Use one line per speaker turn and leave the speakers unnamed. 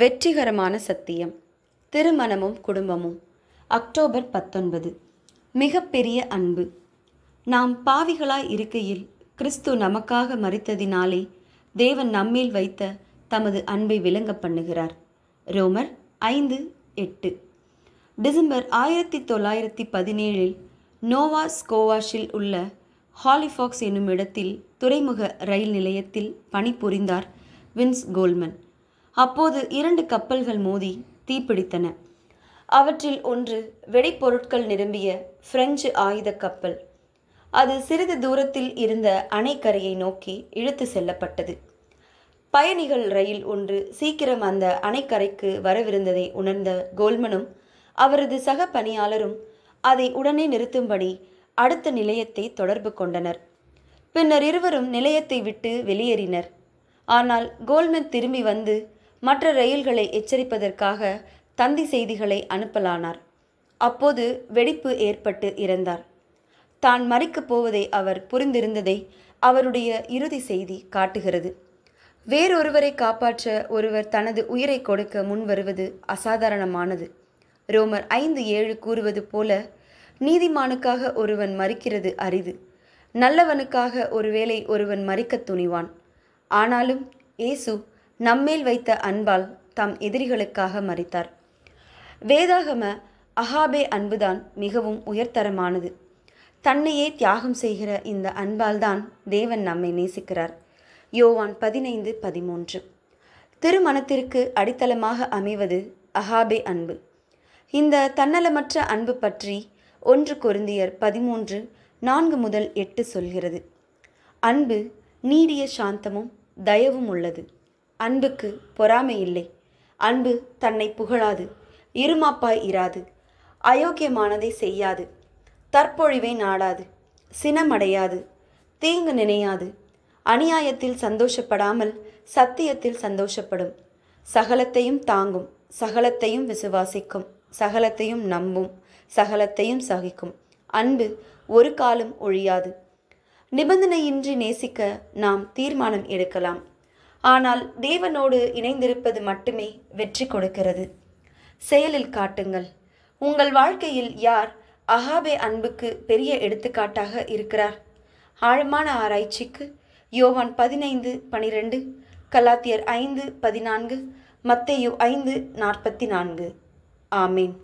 வெற்றிகரமான சத்தியம் திருமணமும் குடும்பமும் அக்டோபர் பத்தொன்பது மிகப்பெரிய அன்பு நாம் பாவிகளாய் இருக்கையில் கிறிஸ்து நமக்காக மறித்ததினாலே தேவன் நம்மில் வைத்த தமது அன்பை விளங்க பண்ணுகிறார் ரோமர் ஐந்து எட்டு டிசம்பர் ஆயிரத்தி தொள்ளாயிரத்தி பதினேழில் நோவா ஸ்கோவாஷில் உள்ள ஹாலிஃபாக்ஸ் என்னும் இடத்தில் துறைமுக ரயில் நிலையத்தில் பணிபுரிந்தார் வின்ஸ் கோல்மன் அப்போது இரண்டு கப்பல்கள் மோதி தீப்பிடித்தன அவற்றில் ஒன்று வெடிப்பொருட்கள் நிரம்பிய பிரெஞ்சு ஆயுத கப்பல் அது சிறிது தூரத்தில் இருந்த அணைக்கரையை நோக்கி இழுத்து செல்லப்பட்டது பயணிகள் ரயில் ஒன்று சீக்கிரம் அந்த அணைக்கரைக்கு வரவிருந்ததை உணர்ந்த கோல்மனும் அவரது சக பணியாளரும் அதை உடனே நிறுத்தும்படி அடுத்த நிலையத்தை தொடர்பு கொண்டனர் பின்னர் இருவரும் நிலையத்தை விட்டு வெளியேறினர் ஆனால் கோல்மன் திரும்பி வந்து மற்ற ரயில்களை எச்சரிப்பதற்காக தந்தி செய்திகளை அனுப்பலானார் அப்போது வெடிப்பு ஏற்பட்டு இறந்தார் தான் மறிக்கப் போவதை அவர் புரிந்திருந்ததை அவருடைய இறுதி செய்தி காட்டுகிறது வேறொருவரை காப்பாற்ற ஒருவர் தனது உயிரை கொடுக்க முன்வருவது அசாதாரணமானது ரோமர் ஐந்து ஏழு கூறுவது போல நீதிமானுக்காக ஒருவன் மறிக்கிறது அரிது நல்லவனுக்காக ஒருவேளை ஒருவன் மறிக்க துணிவான் ஆனாலும் ஏசு நம்மேல் வைத்த அன்பால் தம் எதிரிகளுக்காக மறித்தார் வேதாகம அஹாபே அன்புதான் மிகவும் உயர்தரமானது தன்னையே தியாகம் செய்கிற இந்த அன்பால்தான் தேவன் நம்மை நேசிக்கிறார் யோவான் பதினைந்து பதிமூன்று திருமணத்திற்கு அடித்தளமாக அமைவது அஹாபே அன்பு இந்த தன்னலமற்ற அன்பு பற்றி ஒன்று குருந்தியர் பதிமூன்று நான்கு முதல் எட்டு சொல்கிறது அன்பு நீடிய சாந்தமும் தயவும் உள்ளது அன்புக்கு பொறாமை இல்லை அன்பு தன்னை புகழாது இருமாப்பாய் இராது அயோக்கியமானதை செய்யாது தற்பொழிவை நாடாது சினமடையாது தீங்கு நினையாது அநியாயத்தில் சந்தோஷப்படாமல் சத்தியத்தில் சந்தோஷப்படும் சகலத்தையும் தாங்கும் சகலத்தையும் விசுவாசிக்கும் சகலத்தையும் நம்பும் சகலத்தையும் சகிக்கும் அன்பு ஒரு காலம் ஒழியாது நிபந்தனையின்றி நேசிக்க நாம் தீர்மானம் எடுக்கலாம் ஆனால் தேவனோடு இணைந்திருப்பது மட்டுமே வெற்றி கொடுக்கிறது செயலில் காட்டுங்கள் உங்கள் வாழ்க்கையில் யார் அகாபே அன்புக்கு பெரிய எடுத்துக்காட்டாக இருக்கிறார் ஆழமான ஆராய்ச்சிக்கு யோவான் பதினைந்து பனிரெண்டு கலாத்தியர் ஐந்து பதினான்கு மத்தேயு ஐந்து நாற்பத்தி நான்கு ஆமீன்